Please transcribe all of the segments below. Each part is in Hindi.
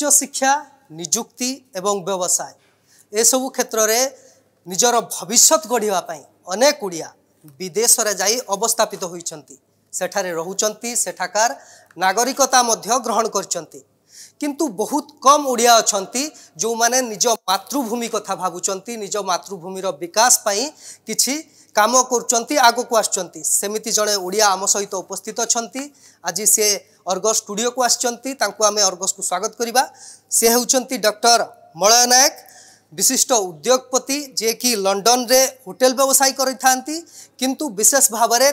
ଉଚ୍ଚଶିକ୍ଷା ନିଯୁକ୍ତି ଏବଂ ବ୍ୟବସାୟ ଏସବୁ କ୍ଷେତ୍ରରେ ନିଜର ଭବିଷ୍ୟତ ଗଢ଼ିବା ପାଇଁ ଅନେକ ଓଡ଼ିଆ ବିଦେଶରେ ଯାଇ ଅବସ୍ଥାପିତ ହୋଇଛନ୍ତି ସେଠାରେ ରହୁଛନ୍ତି ସେଠାକାର ନାଗରିକତା ମଧ୍ୟ ଗ୍ରହଣ କରିଛନ୍ତି କିନ୍ତୁ ବହୁତ କମ୍ ଓଡ଼ିଆ ଅଛନ୍ତି ଯେଉଁମାନେ ନିଜ ମାତୃଭୂମି କଥା ଭାବୁଛନ୍ତି ନିଜ ମାତୃଭୂମିର ବିକାଶ ପାଇଁ କିଛି କାମ କରୁଛନ୍ତି ଆଗକୁ ଆସୁଛନ୍ତି ସେମିତି ଜଣେ ଓଡ଼ିଆ ଆମ ସହିତ ଉପସ୍ଥିତ ଅଛନ୍ତି ଆଜି ସିଏ अर्गस स्टूडियो को आम अर्गस को स्वागत करिबा से हेउचंती डक्टर मलय नायक विशिष्ट उद्योगपति जे कि लंडन रे होटेल व्यवसाय करिथांती किंतु विशेष भाव रे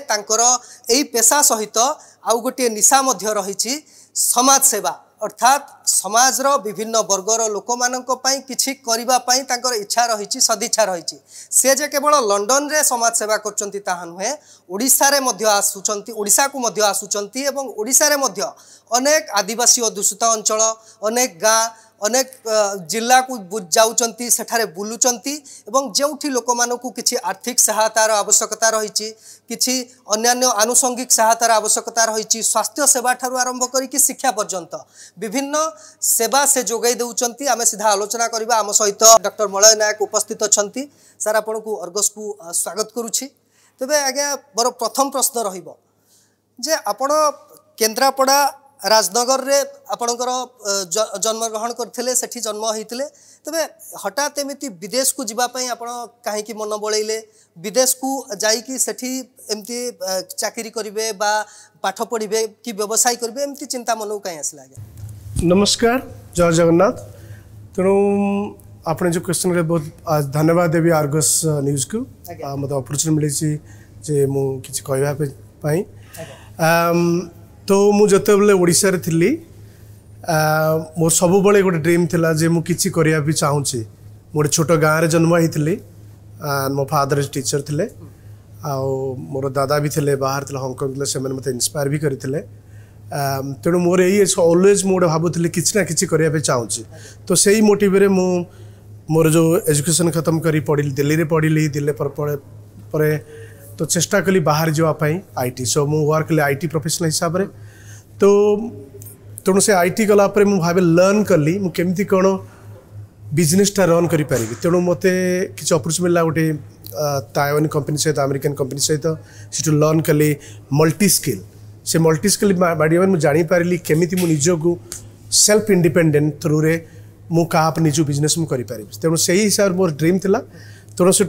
पेशा सहित आउ गोटे निशा रही रहिछि समाज सेवा अर्थात ସମାଜର ବିଭିନ୍ନ ବର୍ଗର ଲୋକମାନଙ୍କ ପାଇଁ କିଛି କରିବା ପାଇଁ ତାଙ୍କର ଇଚ୍ଛା ରହିଛି ସଦିଚ୍ଛା ରହିଛି ସେ ଯେ କେବଳ ଲଣ୍ଡନରେ ସମାଜସେବା କରୁଛନ୍ତି ତାହା ନୁହେଁ ଓଡ଼ିଶାରେ ମଧ୍ୟ ଆସୁଛନ୍ତି ଓଡ଼ିଶାକୁ ମଧ୍ୟ ଆସୁଛନ୍ତି ଏବଂ ଓଡ଼ିଶାରେ ମଧ୍ୟ ଅନେକ ଆଦିବାସୀ ଅଧୁଷିତ ଅଞ୍ଚଳ ଅନେକ ଗାଁ ଅନେକ ଜିଲ୍ଲାକୁ ଯାଉଛନ୍ତି ସେଠାରେ ବୁଲୁଛନ୍ତି ଏବଂ ଯେଉଁଠି ଲୋକମାନଙ୍କୁ କିଛି ଆର୍ଥିକ ସହାୟତାର ଆବଶ୍ୟକତା ରହିଛି କିଛି ଅନ୍ୟାନ୍ୟ ଆନୁଷଙ୍ଗିକ ସହାୟତାର ଆବଶ୍ୟକତା ରହିଛି ସ୍ୱାସ୍ଥ୍ୟ ସେବା ଆରମ୍ଭ କରିକି ଶିକ୍ଷା ପର୍ଯ୍ୟନ୍ତ ବିଭିନ୍ନ सेवा से जोगाई देउछन्ति आमे सीधा आलोचना करबा आम सहित डॉक्टर मलय नायक उपस्थित अच्छा सर आपनकु अर्गस को स्वागत करुच्ची तबे आज्ञा मोर प्रथम प्रश्न रहइबो जे केन्द्रापड़ा राजनगर रे आपणकर जन्म ग्रहण करथिले जन्म होइथिले तबे हठात एमिति विदेश को जीवा पई आपण काहे कि मन बळैले विदेश को जाई कि चाकरी करिवे पाठ पढिबे कि व्यवसाय करेंगे एमती चिंता मनो काहे आसला आज्ञा नमस्कार जय जगन्नाथ ତେଣୁ ଆପଣ ଯେଉଁ କ୍ୱେଶ୍ଚନ୍ରେ ବହୁତ ଧନ୍ୟବାଦ ଦେବି ଆର୍ଗସ୍ ନ୍ୟୁଜ୍କୁ ମୋତେ ଅପରଚ୍ୟୁନିଟି ମିଳିଛି ଯେ ମୁଁ କିଛି କହିବା ପାଇଁ ତ ମୁଁ ଯେତେବେଳେ ଓଡ଼ିଶାରେ ଥିଲି ମୋର ସବୁବେଳେ ଗୋଟେ ଡ୍ରିମ୍ ଥିଲା ଯେ ମୁଁ କିଛି କରିବା ବି ଚାହୁଁଛି ମୁଁ ଗୋଟେ ଛୋଟ ଗାଁରେ ଜନ୍ମ ହେଇଥିଲି ମୋ ଫାଦର ଟିଚର୍ ଥିଲେ ଆଉ ମୋର ଦାଦା ବି ଥିଲେ ବାହାରେ ଥିଲେ ହଂକଂ ଥିଲେ ସେମାନେ ମୋତେ ଇନ୍ସପାୟାର ବି କରିଥିଲେ ତେଣୁ ମୋର ଏଇ ଅଲୱେଜ୍ ମୁଁ ଗୋଟେ ଭାବୁଥିଲି କିଛି ନା କିଛି କରିବା ପାଇଁ ଚାହୁଁଛି ତ ସେଇ ମୋଟିଭରେ ମୁଁ ମୋର ଯେଉଁ ଏଜୁକେସନ୍ ଖତମ କରି ପଢ଼ିଲି ଦିଲ୍ଲୀରେ ପଢ଼ିଲି ଦିଲ୍ଲୀ ପରେ ତ ଚେଷ୍ଟା କଲି ବାହାରେ ଯିବା ପାଇଁ ଆଇ ଟି ସୋ ମୁଁ ୱାର୍କ କଲି ଆଇ ଟି ପ୍ରଫେସନାଲ୍ ହିସାବରେ ତ ତେଣୁ ସେ ଆଇ ଟି ଗଲା ପରେ ମୁଁ ଭାବେ ଲର୍ଣ୍ଣ କଲି ମୁଁ କେମିତି କ'ଣ ବିଜନେସ୍ଟା ରନ୍ କରିପାରିବି ତେଣୁ ମୋତେ କିଛି ଅପରଚୁନିଟି ମିଳିଲା ଗୋଟେ ତାଇୱାନ କମ୍ପାନୀ ସହିତ ଆମେରିକାନ୍ କମ୍ପାନୀ ସହିତ ସେଠୁ ଲର୍ଣ୍ଣ କଲି ମଲ୍ଟି ସ୍କିଲ୍ से मल्टिस्किल बाड़ी मुझे जापारि केमी निजक सेल्फ इंडिपेडेन्ट थ्रु रे मुझे निजु बिजनेस मुझे तेणु से ही हिसाब मोर ड्रीम था तेणु से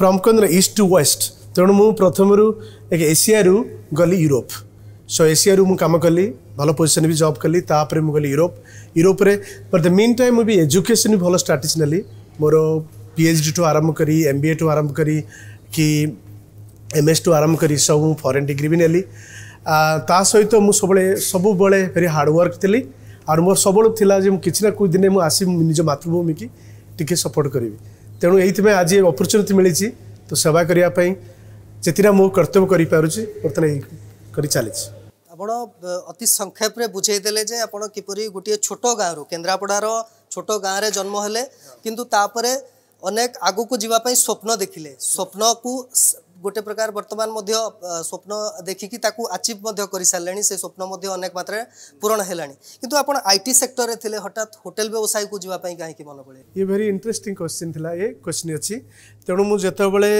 फ्रमकन ईस्ट टू वेस्ट तेणु मुझ प्रथम एक एसीआर गली यूरोप सो एसीआर मुझे कम कली भल पोजिशन भी जब कली तापर मुझे गली Europe Europe but the main time मुझे एजुकेशन भी भल स्ट्राटेजी नी मोर पी एच डी आरंभ कर एम बी ए टू आरंभ कर कि एम एस टू आरंभ कर सब फरेन डिग्री भी नेली ତା ସହିତ ମୁଁ ସବୁବେଳେ ସବୁବେଳେ ଭେରି ହାର୍ଡ଼ୱାର୍କ ଥିଲି ଆଉ ମୋର ସବୁବେଳେ ଥିଲା ଯେ ମୁଁ କିଛି ନା କିଛି ଦିନେ ମୁଁ ଆସି ନିଜ ମାତୃଭୂମିକି ଟିକେ ସପୋର୍ଟ କରିବି ତେଣୁ ଏଇଥିପାଇଁ ଆଜି ଅପରଚ୍ୟୁନିଟି ମିଳିଛି ତ ସେବା କରିବା ପାଇଁ ଯେତିଟା ମୁଁ କର୍ତ୍ତବ୍ୟ କରିପାରୁଛି ବର୍ତ୍ତମାନ ଏଇ କରି ଚାଲିଛି ଆପଣ ଅତି ସଂକ୍ଷେପରେ ବୁଝେଇଦେଲେ ଯେ ଆପଣ କିପରି ଗୋଟିଏ ଛୋଟ ଗାଁରୁ କେନ୍ଦ୍ରାପଡ଼ାର ଛୋଟ ଗାଁରେ ଜନ୍ମ ହେଲେ କିନ୍ତୁ ତାପରେ ଅନେକ ଆଗକୁ ଯିବା ପାଇଁ ସ୍ୱପ୍ନ ଦେଖିଲେ ସ୍ୱପ୍ନକୁ ଗୋଟେ ପ୍ରକାର ବର୍ତ୍ତମାନ ମଧ୍ୟ ସ୍ୱପ୍ନ ଦେଖିକି ତାକୁ ଆଚିଭ୍ ମଧ୍ୟ କରିସାରିଲେଣି ସେ ସ୍ୱପ୍ନ ମଧ୍ୟ ଅନେକ ମାତ୍ରାରେ ପୂରଣ ହେଲାଣି କିନ୍ତୁ ଆପଣ ଆଇ ଟି ସେକ୍ଟରରେ ଥିଲେ ହଠାତ୍ ହୋଟେଲ ବ୍ୟବସାୟକୁ ଯିବା ପାଇଁ କାହିଁକି ମନେ ପଡ଼େ ଇଏ ଭେରି ଇଣ୍ଟରେଷ୍ଟିଂ କ୍ୱେଶ୍ଚିନ୍ ଥିଲା ଏ କ୍ୱେଶ୍ଚିନ୍ ଅଛି ତେଣୁ ମୁଁ ଯେତେବେଳେ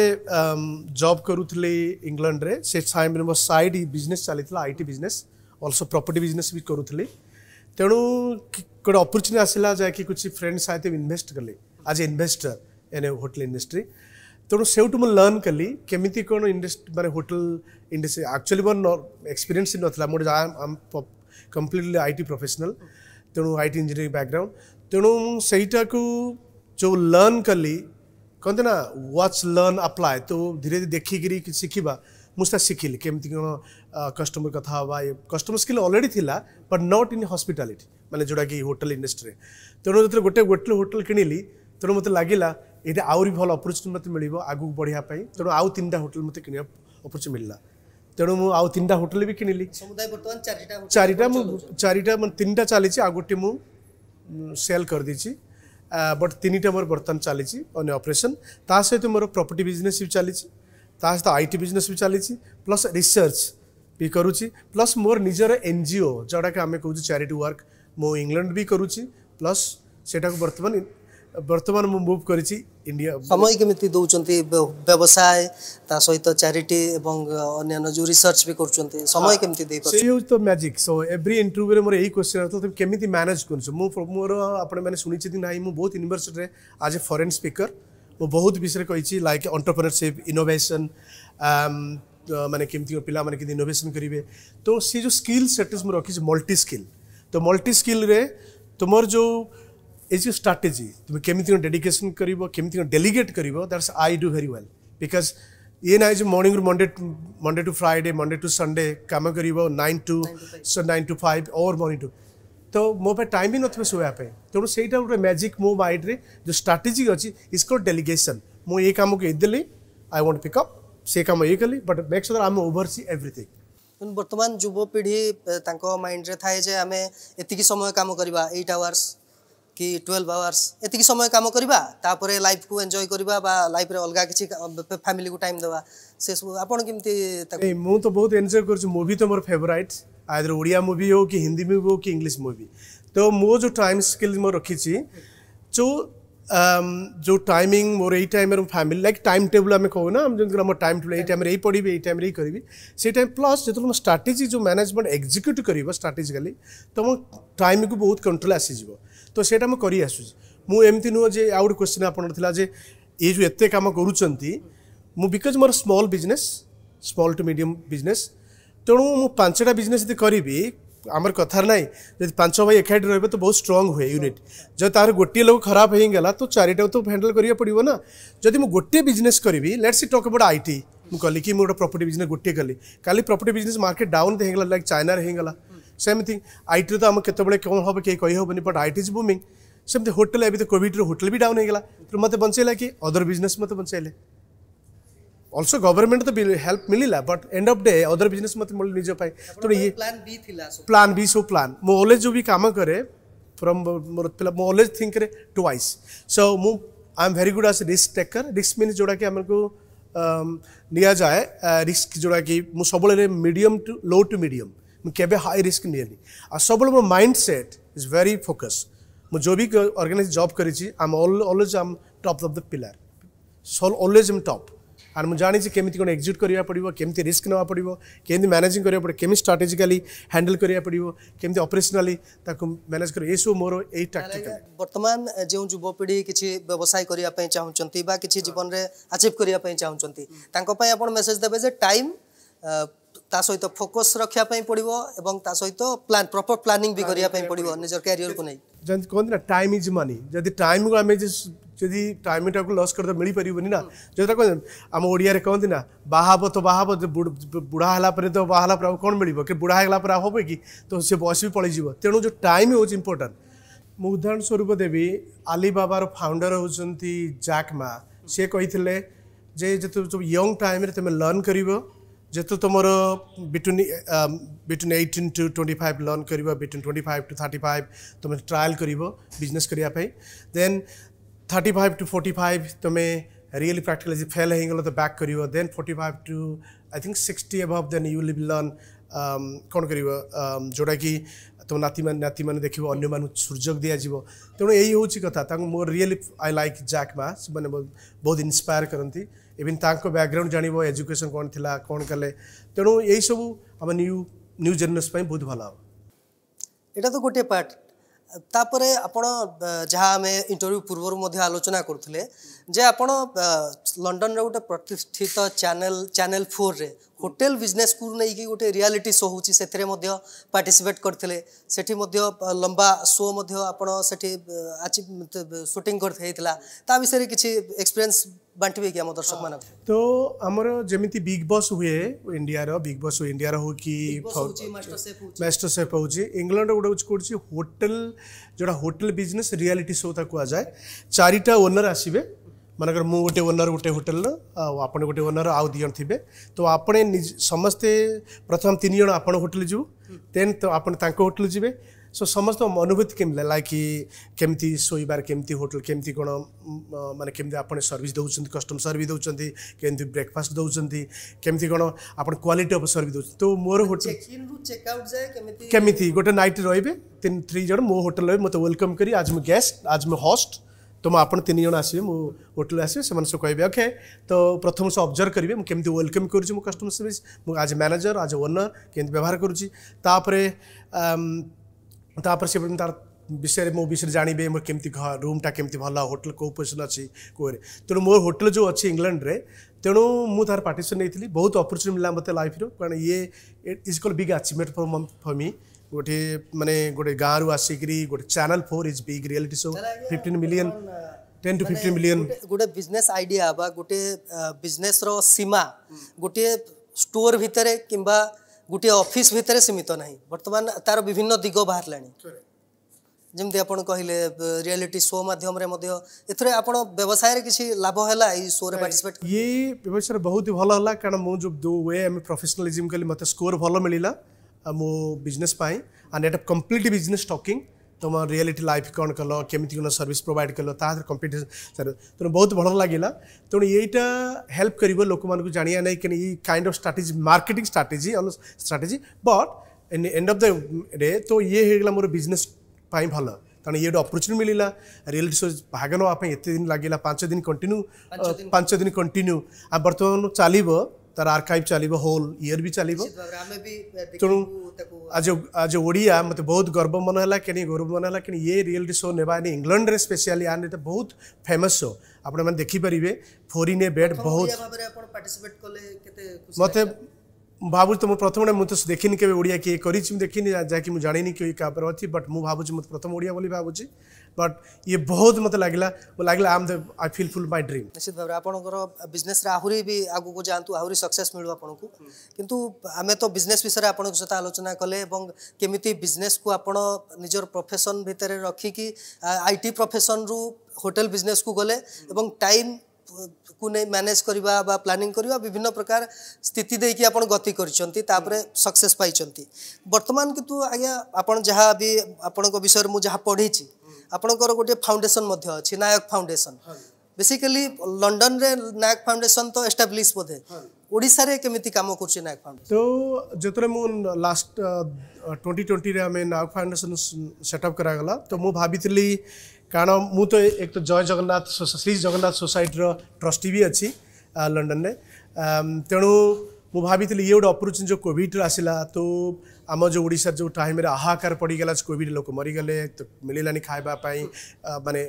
ଜବ୍ କରୁଥିଲି ଇଂଲଣ୍ଡରେ ସେ ଟାଇମ୍ରେ ମୋ ସାଇଡ୍ ବିଜନେସ୍ ଚାଲିଥିଲା I T business also property business ବି କରୁଥିଲି ତେଣୁ ଗୋଟେ ଅପରଚ୍ୟୁନିଟି ଆସିଲା ଯାହାକି କିଛି ଫ୍ରେଣ୍ଡ ସାହିତ ଇନଭେଷ୍ଟ କଲି as a investor in a hotel industry तेणु से मुझे लर्न कली केमी कौन इंडस्ट्री मैं होटेल इंडस्ट्री एक्चुअली मोर एक्सपीरियंस ना मोटे कम्प्लीटली आई टी प्रफेसनाल तेणु आई टी इंजीनियरिंग बैकग्राउंड तेणु से जो लर्न कली कहते ना व्हाट्स लर्न आप्लाय तो धीरे धीरे देखिकी शिखा मुझे शिखिली केमती कौन कस्टमर कथ हाँ कस्टमर स्किल अलरेडी थी बट नट इन हॉस्पिटलिटी मैंने जोटा कि होटेल इंडस्ट्री तेणु जो गोटे गोटे होटेल किणिली तेणु मतलब लगेगा ଏଇଟା ଆହୁରି ଭଲ ଅପରଚ୍ୟୁନିଟି ମୋତେ ମିଳିବ ଆଗକୁ ବଢ଼ିବା ପାଇଁ ତେଣୁ ଆଉ ତିନିଟା ହୋଟେଲ୍ ମୋତେ କିଣିବା ଅପରଚ୍ୟୁନିଟି ମିଳିଲା ତେଣୁ ମୁଁ ଆଉ ତିନିଟା ହୋଟେଲ୍ ବି କିଣିଲି ଚାରିଟା ମୁଁ ଚାରିଟା ମାନେ ତିନିଟା ଚାଲିଛି ଆଉ ଗୋଟେ ମୁଁ ସେଲ୍ କରିଦେଇଛି ବଟ୍ ତିନିଟା ମୋର ବର୍ତ୍ତମାନ ଚାଲିଛି ଅନ୍ୟ ଅପରେସନ୍ ତା ସହିତ ମୋର ପ୍ରପର୍ଟି ବିଜନେସ୍ ବି ଚାଲିଛି ତା ସହିତ ଆଇ ଟି ବିଜନେସ୍ ବି ଚାଲିଛି ପ୍ଲସ୍ ରିସର୍ଚ୍ଚ ବି କରୁଛି ପ୍ଲସ୍ ମୋର ନିଜର ଏନ୍ ଜି ଓ ଯେଉଁଟାକି ଆମେ କହୁଛୁ ଚାରିଟି ୱାର୍କ ମୁଁ ଇଂଲଣ୍ଡ ବି କରୁଛି ପ୍ଲସ୍ ସେଟାକୁ ବର୍ତ୍ତମାନ बर्तमान मुव कर समय केमी दौंट व्यवसाय सहित चारिटी एन्न्य जो रिसर्च भी कर समय के तो मैजिक सो एव्री इंटरव्यू में मोर यही क्वेश्चन आता तुम कमी मैनेज कर मोर आपने शुनी ना मुझे बहुत यूनिभर्सीटर आज ए फरेन स्पीकर मुझे बहुत विषय कही लाइक अंटरप्रेनरसीप इनोभेसन मैंने केमती पे कि इनोभेसन करेंगे तो सी जो स्किल सेटिस मुझे रखी मल्टी स्किल तो मल्टी स्किल तुम जो इज यू स्ट्राटेजी तुम्हें কেমিতি ডেডিকেশন করিব कर ডেলিগেট করিব that's I do very well ये ना जो रू Monday Monday to Friday Monday to Sunday कम कर nine to nine to five और मर्णिंग टू तो मो टाइम ही ना शोवाप पे तेणु गोटे मैजिक मो माइंड में जो स्ट्राटेजी अच्छी इज कल डेलीगेसन मुझे ये को देली आई वॉन्ट पिकअप से कम ये कली बट मेक्स आम ओभर सी एवरीथिंग बर्तमान युवपीढ़ी माइंड रे थाएं आम आमे समय कम करबा आवर्स କି ଟୁଏଲ୍ଭ ଆୱାର୍ସ ଏତିକି ସମୟ କାମ କରିବା ତାପରେ ଲାଇଫ୍କୁ ଏନ୍ଜୟ କରିବା ବା ଲାଇଫ୍ରେ ଅଲଗା କିଛି ଫ୍ୟାମିଲିକୁ ଟାଇମ୍ ଦେବା ସେସବୁ ଆପଣ କେମିତି ମୁଁ ତ ବହୁତ ଏନ୍ଜୟ କରୁଛି ମୁଭି ତ ମୋର ଫେଭରାଇଟ୍ ଆଇଦର ଓଡ଼ିଆ ମୁଭି ହେଉ କି ହିନ୍ଦୀ ମୁଭି ହେଉ କି ଇଂଲିଶ ମୁଭି ତ ମୋ ଯେଉଁ ଟାଇମ୍ ସ୍କେଲ୍ ମୁଁ ରଖିଛି ଯେଉଁ ଯେଉଁ ଟାଇମିଂ ମୋର ଏଇ ଟାଇମ୍ରେ ମୁଁ ଫ୍ୟାମିଲି ଲାଇକ୍ ଟାଇମ୍ ଟେବୁଲ୍ ଆମେ କହୁନା ଆମେ ଯେମିତି ଆମର ଟାଇମ୍ ଟେବୁଲ୍ ଏଇ ଟାଇମ୍ରେ ଏଇ ପଢ଼ିବି ଏଇ ଟାଇମ୍ରେ ଏଇ କରିବି ସେଇ ଟାଇମ୍ ପ୍ଲସ୍ ଯେତେବେଳେ ମୁଁ ଷ୍ଟ୍ରାଟେଜି ଯେଉଁ ମ୍ୟାନେଜମେଣ୍ଟ ଏକ୍ଜିକ୍ୟୁଟ୍ କରିବ ଷ୍ଟ୍ରାଟେଜିକାଲି ତ ମୋ ଟାଇମ୍କୁ ବହୁତ କଣ୍ଟ୍ରୋଲ୍ ଆସିଯିବ ତ ସେଇଟା ମୁଁ କରିଆସୁଛି ମୁଁ ଏମିତି ନୁହଁ ଯେ ଆଉ ଗୋଟେ କ୍ୱେଶ୍ଚିନ୍ ଆପଣଙ୍କର ଥିଲା ଯେ ଏ ଯେଉଁ ଏତେ କାମ କରୁଛନ୍ତି ମୁଁ ବିକଜ୍ ମୋର small business small to medium business ତେଣୁ ମୁଁ ପାଞ୍ଚଟା ବିଜନେସ୍ ଯଦି କରିବି ଆମର କଥାରେ ନାହିଁ ଯଦି ପାଞ୍ଚ ଭାଇ ଏକାଠି ରହିବେ ତ ବହୁତ ଷ୍ଟ୍ରଙ୍ଗ ହୁଏ ୟୁନିଟ୍ ଯଦି ତାର ଗୋଟିଏ ଲୋକ ଖରାପ ହେଇଗଲା ତ ଚାରିଟାକୁ ତ ହ୍ୟାଣ୍ଡେଲ୍ କରିବାକୁ ପଡ଼ିବ ନା ଯଦି ମୁଁ ଗୋଟିଏ ବିଜନେସ୍ କରିବି let's see talk about I T ମୁଁ କଲି କି ମୁଁ ଗୋଟେ ପ୍ରପର୍ଟି ବିଜନେସ୍ ଗୋଟିଏ କଲି କାଲି ପ୍ରପର୍ଟି ବିଜନେସ୍ ମାର୍କେଟ୍ ଡାଉନ୍ ହେଇଗଲା ଲାଇକ୍ ଚାଇନାରେ ହେଇଗଲା सेमती आई टी तो आम कत कौन हम कहीं कहीहबन बट आई टी बुमिंग सेमती होटेल एवं तो कॉविड होटेल भी डाउन होगा तो मतलब बचे कि अदर बिजनेस मतलब बचेले अल्सो गवर्नमेंट तो हेल्प मिलला but end of day other business मतलब मिले निज तेनाली प्लां बी सो प्लां मो ओलेज जो भी कम कै फ्रम मोर पे मो ओलेज थिंक टू टूस सो मु I am very good as risk taker risk mean जोड़ा कि आमको नि जाए रिस्क जोड़ा कि मुझे सब medium to low to medium केबे हाई रिस्क निएनि आ सबुले मो mind set is very focus मु जो भी ऑर्गेनाइज जॉब करिछि I am always I am top of the pillar so always am top আর মু জানিছি কেমিতি কোন এক্সিট করিয়া পড়িব কেমিতি রিস্ক নেওয়া পড়িব কেমিতি ম্যানেজিং করিয়া পড়িব কেমি স্ট্র্যাটেজিক্যালি হ্যান্ডেল করিয়া পড়িব কেমিতি অপারেশনালি তাকু ম্যানেজ করি এসু মোর এই ট্যাকটিক্যাল বর্তমান যে যুবপিঢ়ি কিছু ব্যবসায় করিয়া পাই চাহুচন্তি বা কিছু জীবনরে আচিভ করিয়া পাই চাহুচন্তি তাঙ্ক পাই আপন মেসেজ দেবে যে টাইম ତା ସହିତ ଫୋକସ୍ ରଖିବା ପାଇଁ ପଡ଼ିବ ଏବଂ ତା ସହିତ ପ୍ଲାନ୍ ପ୍ରପର୍ ପ୍ଲାନିଂ ବି କରିବା ପାଇଁ ପଡ଼ିବ ନିଜ କ୍ୟାରିୟରକୁ ନେଇ ଯେମିତି କୁହନ୍ତି ନା ଟାଇମ୍ ଇଜ୍ ମନି ଯଦି ଟାଇମ୍କୁ ଆମେ ଯଦି ଟାଇମ୍ଟାକୁ ଲସ୍ କରିଦେବା ମିଳିପାରିବନି ନା ଯେଉଁଟା କୁହନ୍ତି ଆମ ଓଡ଼ିଆରେ କହନ୍ତି ନା ବାହାହବ ତ ବାହାହବ ବୁଢ଼ା ହେଲା ପରେ ତ ବାହା ହେଲା ପରେ ଆଉ କ'ଣ ମିଳିବ କି ବୁଢ଼ା ହେଇଗଲା ପରେ ଆଉ ହେବ କି ତ ସେ ବୟସ ବି ପଳେଇଯିବ ତେଣୁ ଯେଉଁ ଟାଇମ୍ ହେଉଛି ଇମ୍ପୋର୍ଟାଣ୍ଟ ମୁଁ ଉଦାହରଣ ସ୍ୱରୂପ ଦେବି ଆଲିବାବାର ଫାଉଣ୍ଡର ହେଉଛନ୍ତି ଜାକ୍ ମା ସେ କହିଥିଲେ ଯେ ଯେତେ ୟଙ୍ଗ ଟାଇମ୍ରେ ତୁମେ ଲର୍ଣ୍ଣ କରିବ ଯେହେତୁ ତୁମର between between eighteen to twenty five learn କରିବ between twenty five to thirty five ତୁମେ ଟ୍ରାଏଲ୍ କରିବ ବିଜନେସ୍ କରିବା ପାଇଁ then thirty five to forty five ତୁମେ ରିଏଲି ପ୍ରାକ୍ଟିକାଲି ଯଦି ଫେଲ୍ ହେଇଗଲ ତ ବ୍ୟାକ୍ କରିବ then forty five to I think sixty above then you live learn କ'ଣ କରିବ ଯେଉଁଟାକି ତୁମ ନାତିମାନେ ନାତିମାନେ ଦେଖିବ ଅନ୍ୟମାନଙ୍କୁ ସୁଯୋଗ ଦିଆଯିବ ତେଣୁ ଏଇ ହେଉଛି କଥା ତାଙ୍କୁ ମୋ ରିଏଲି ଆଇ ଲାଇକ୍ ଜାକ୍ ମା ସେମାନେ ବହୁତ ଇନ୍ସପାୟାର କରନ୍ତି ଇଭିନ୍ ତାଙ୍କ ବ୍ୟାକ୍ଗ୍ରାଉଣ୍ଡ ଜାଣିବ ଏଜୁକେସନ୍ କ'ଣ ଥିଲା କ'ଣ କଲେ ତେଣୁ ଏଇସବୁ ଆମ ନ୍ୟୁ ନ୍ୟୁ ଜେନେରେସନ୍ ପାଇଁ ବହୁତ ଭଲ ହେବ ଏଇଟା ତ ଗୋଟିଏ ପାର୍ଟ ତାପରେ ଆପଣ ଯାହା ଆମେ ଇଣ୍ଟରଭ୍ୟୁ ପୂର୍ବରୁ ମଧ୍ୟ ଆଲୋଚନା କରୁଥିଲେ ଯେ ଆପଣ ଲଣ୍ଡନର ଗୋଟେ ପ୍ରତିଷ୍ଠିତ ଚ୍ୟାନେଲ ଚ୍ୟାନେଲ ଫୋର୍ରେ হোটেল বিজনেসକୁ ନେଇକି ଗୋଟେ ରିଆଲିଟି ଶୋ ହେଉଛି ସେଥିରେ ମଧ୍ୟ ପାର୍ଟିସିପେଟ୍ କରିଥିଲେ ସେଠି ମଧ୍ୟ ଲମ୍ବା ଶୋ ମଧ୍ୟ ଆପଣ ସେଠି ଆଚିଭ୍ ସୁଟିଂ କରି ହେଇଥିଲା ତା ବିଷୟରେ କିଛି ଏକ୍ସପିରିଏନ୍ସ ବାଣ୍ଟିବେ କି ଆମ ଦର୍ଶକମାନଙ୍କୁ ତ ଆମର ଯେମିତି ବିଗ୍ ବସ୍ ହୁଏ ଇଣ୍ଡିଆର ବିଗ୍ ବସ୍ ଇଣ୍ଡିଆର ହଉ କି ମାଷ୍ଟର ସେଫ୍ ହେଉଛି ଇଂଲଣ୍ଡର ଗୋଟେ ହେଉଛି କରୁଛି ହୋଟେଲ ଯେଉଁଟା ହୋଟେଲ ବିଜନେସ୍ ରିଆଲିଟି ଶୋ ତାକୁ କୁହାଯାଏ ଚାରିଟା ଓନର୍ ଆସିବେ ମନେକର ମୁଁ ଗୋଟେ ଓନର୍ ଗୋଟେ ହୋଟେଲ୍ର ଆଉ ଆପଣ ଗୋଟେ ଓନର୍ ଆଉ ଦୁଇ ଜଣ ଥିବେ ତ ଆପଣ ସମସ୍ତେ ପ୍ରଥମ ତିନି ଜଣ ଆପଣ ହୋଟେଲ ଯିବୁ ଦେନ୍ ତ ଆପଣ ତାଙ୍କ ହୋଟେଲ ଯିବେ ସୋ ସମସ୍ତଙ୍କ ଅନୁଭୂତି କେମିତି ହେଲା କି କେମିତି ଶୋଇବାର କେମିତି ହୋଟେଲ କେମିତି କ'ଣ ମାନେ କେମିତି ଆପଣ ସର୍ଭିସ୍ ଦେଉଛନ୍ତି କଷ୍ଟମର ସର୍ଭିସ୍ ଦେଉଛନ୍ତି କେମିତି ବ୍ରେକଫାଷ୍ଟ ଦେଉଛନ୍ତି କେମିତି କ'ଣ ଆପଣ କ୍ୱାଲିଟି ଅଫ୍ ସର୍ଭିସ୍ ଦେଉଛନ୍ତି ତ ମୋର ହୋଟେଲ କେମିତି ଗୋଟେ ନାଇଟ୍ ରହିବେ ତିନି ଥ୍ରୀ ଜଣ ମୋ ହୋଟେଲ ରହିବେ ମୋତେ ୱେଲକମ୍ କରି ଆଜ୍ ମୁଁ ଗେଷ୍ଟ ଆଜ୍ ମୁଁ ହଷ୍ଟ তো ম আপন তিন জন আসি ম হোটেল আসে সেমান সে কইবে ওকে তো প্রথম সে অবজার করিব কেমতে ওয়েলকাম করুজি ম কাস্টমার সার্ভিস ম আজ ম্যানেজার আজ ওনার কেমতে ব্যবহার করুজি তাপরে তাপরে সে বিচার ম বিসির জানিবে ম কেমতে রুমটা কেমতে ভালো হোটেল কো পজনাছি তন ম হোটেল যে আছে ইংল্যান্ড রে তেনু ম তার পার্টিশন নেথিলি বহুত অপরচুনি মতে লাইফ র কারণ ইজ কল big achievement for for me गोटे माने गोटे गाँव आसिकी गोटे channel four is big reality show fifteen million ten to fifteen million गोटे बिजनेस आइडिया गोटे बिजनेस रो हम्म। गोटे स्टोर भितरे किंबा गोटे ऑफिस भितरे सीमित नहीं वर्तमान तार विभिन्न दिग बाहर जमी आप कहले रियलिटी शो मध्यम एथरे किसी लाभ है शो रे ये व्यवसाय बहुत ही भल है कारण मुझे जो वे आम प्रोफेशनलिज्म कली स्कोर भल मिला मो business and at a business talking तुम रियलिटी लाइफ कौन कल केमी सर्विस प्रोवाइड कल तर कंपिटेस तेनाली बहुत भल लगे तेणु तेनाली हेल्प कर लोक मानक जाना नहीं कहीं kind of strategy marketing strategy strategy but end of the day तो ये मोर बिजनेस भल कारण ये गोटे अपरच्युनिटी रियलिटी शो भाग नापे दिन लगे पांच दिन कंटिन्यू पांच दिन कंटिन्यू आ बर्तमान चलो तार आर्काइव चल होल इयर भी चल तेणु आज आज ओडिया मत बहुत गर्व मन है कि गर्व मन है कि ये रियलिटी शो ने इंग्लैंड में स्पेशली आने बहुत फेमस शो आप देखिपारे फोरिन ए बेड बहुत मत भाव प्रथम मुझे देखनी के देखनी जहाँकि जानी किए क्या अच्छी बट मुझे प्रथम ओडिया भावी बट ये बहुत मत लगला लगला I am the I fulfil my dream निश्चित भाव आपंकर बिजनेस आहरी भी आगक जातु आहरी सक्सेस मिलू आपन को किंतु आम तो बिजनेस विषय आपन सहित आलोचना कले केमी बिजनेस को आप निजर प्रोफेसन भितर रखिकी आई टी प्रोफेसन रु होटेल बिजनेस को गले टाइम को नहीं मैनेज करवा बा प्लानिंग करवा विभिन्न प्रकार स्थिति कि आप गति कर सक्से बर्तमान कितु आज्ञा आप जहाँ भी आपण विषय मुझे पढ़ी ଆପଣଙ୍କର ଗୋଟିଏ ଫାଉଣ୍ଡେସନ୍ ମଧ୍ୟ ଅଛି ନାୟକ ଫାଉଣ୍ଡେସନ୍ ବେସିକାଲି ଲଣ୍ଡନରେ ନାୟକ ଫାଉଣ୍ଡେସନ୍ ତ ଏଷ୍ଟାବ୍ଲିଶ ବୋଧେ ଓଡ଼ିଶାରେ କେମିତି କାମ କରୁଛି ନାୟକ ଫାଉଣ୍ଡେସନ୍ ତ ଯେତେବେଳେ ମୁଁ ଲାଷ୍ଟ ଟ୍ୱେଣ୍ଟି ଟ୍ୱେଣ୍ଟିରେ ଆମେ ନାୟକ ଫାଉଣ୍ଡେସନ୍ ସେଟଅପ୍ କରାଗଲା ତ ମୁଁ ଭାବିଥିଲି କାରଣ ମୁଁ ତ ଏକ ତ ଜୟ ଜଗନ୍ନାଥ ଶ୍ରୀ ଜଗନ୍ନାଥ ସୋସାଇଟିର ଟ୍ରଷ୍ଟି ବି ଅଛି ଲଣ୍ଡନରେ ତେଣୁ ମୁଁ ଭାବିଥିଲି ଇଏ ଗୋଟେ ଅପରଚୁନି ଯେଉଁ କୋଭିଡ଼ରୁ ଆସିଲା ତ ଆମ ଯେଉଁ ଓଡ଼ିଶାରେ ଯେଉଁ ଟାଇମ୍ରେ ହାହାକାର ପଡ଼ିଗଲା କୋଭିଡ଼ ଲୋକ ମରିଗଲେ ମିଳିଲାନି ଖାଇବା ପାଇଁ ମାନେ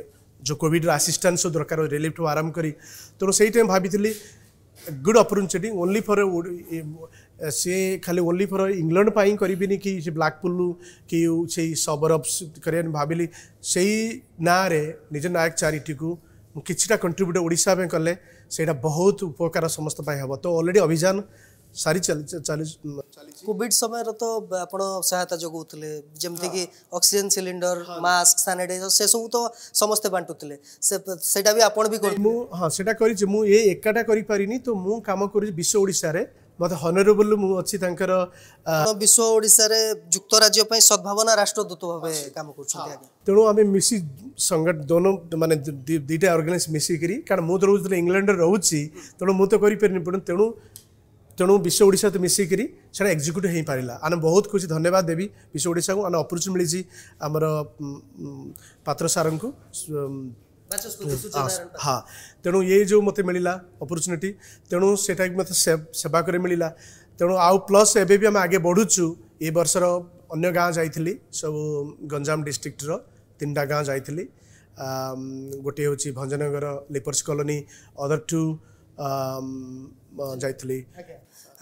ଯେଉଁ କୋଭିଡ଼ର ଆସିଷ୍ଟାନ୍ସ ଦରକାର ରିଲିଫ୍ଠୁ ଆରମ୍ଭ କରି ତେଣୁ ସେଇ ଟାଇମ୍ ଭାବିଥିଲି ଗୁଡ୍ ଅପରଚୁନିଟି ଓନ୍ଲି ଫର୍ ସେ ଖାଲି ଓନ୍ଲି ଫର୍ ଇଂଲଣ୍ଡ ପାଇଁ କରିବିନି କି ସେ ବ୍ଲାକପୁଲରୁ କି ସେଇ ସବରପ୍ସ କରିବା ଭାବିଲି ସେଇ ନାଁରେ ନିଜ ନାୟକ ଚାରିଟିକୁ ମୁଁ କିଛିଟା କଣ୍ଟ୍ରିବ୍ୟୁଟ୍ ଓଡ଼ିଶା ପାଇଁ କଲେ ସେଇଟା ବହୁତ ଉପକାର ସମସ୍ତ ପାଇଁ ହେବ ତ ଅଲରେଡ଼ି ଅଭିଯାନ ସାରି କୋଭିଡ ସମୟର ତ ଆପଣ ସହାୟତା ଯୋଗାଉଥିଲେ ଯେମିତିକି ଅକ୍ସିଜେନ୍ ସିଲିଣ୍ଡର ମାସ୍କ ସାନିଟାଇଜର ସେସବୁ ତ ସମସ୍ତେ ବାଣ୍ଟୁଥିଲେ ସେଇଟା ବି ଆପଣ ବି ମୁଁ ହଁ ସେଇଟା କରିଛି ମୁଁ ଏ ଏକାଟା କରିପାରିନି ତ ମୁଁ କାମ କରୁଛି ବିଶ୍ୱ ଓଡ଼ିଶାରେ ମୋତେ ହନରେବୁଲ ମୁଁ ଅଛି ତାଙ୍କର ବିଶ୍ୱ ଓଡ଼ିଶାରେ ଯୁକ୍ତରାଜ୍ୟ ପାଇଁ ସଦ୍ଭାବନା ରାଷ୍ଟ୍ରଦୂତ ଭାବେ କାମ କରୁଛନ୍ତି ତେଣୁ ଆମେ ମିଶି ସଂଗଠନ ଦୋନ ମାନେ ଦୁଇଟା ଅର୍ଗାନାଇଜ ମିଶିକିରି କାରଣ ମୁଁ ତ ରହୁଥିଲି ଇଂଲଣ୍ଡରେ ରହୁଛି ତେଣୁ ମୁଁ ତ କରିପାରିନି ତେଣୁ ତେଣୁ ବିଶ୍ୱ ଓଡ଼ିଶା ସହିତ ମିଶିକିରି ସେଇଟା ଏକ୍ଜିକ୍ୟୁଟିଭ୍ ହୋଇପାରିଲା ଆମେ ବହୁତ ଖୁସି ଧନ୍ୟବାଦ ଦେବି ବିଶ୍ୱ ଓଡ଼ିଶାକୁ ଆମେ ଅପରଚୁନି ମିଳିଛି ଆମର ପାତ୍ର ସାର୍ଙ୍କୁ ହଁ ତେଣୁ ଏଇ ଯେଉଁ ମୋତେ ମିଳିଲା ଅପରଚୁନିଟି ତେଣୁ ସେଇଟା ବି ମୋତେ ସେବା କରି ମିଳିଲା ତେଣୁ ଆଉ ପ୍ଲସ୍ ଏବେ ବି ଆମେ ଆଗେ ବଢ଼ୁଛୁ ଏ ବର୍ଷର ଅନ୍ୟ ଗାଁ ଯାଇଥିଲି ସବୁ ଗଞ୍ଜାମ ଡିଷ୍ଟ୍ରିକ୍ଟର ତିନିଟା ଗାଁ ଯାଇଥିଲି ଗୋଟିଏ ହେଉଛି Bhanjanagar lepers colony other two ଯାଇଥିଲି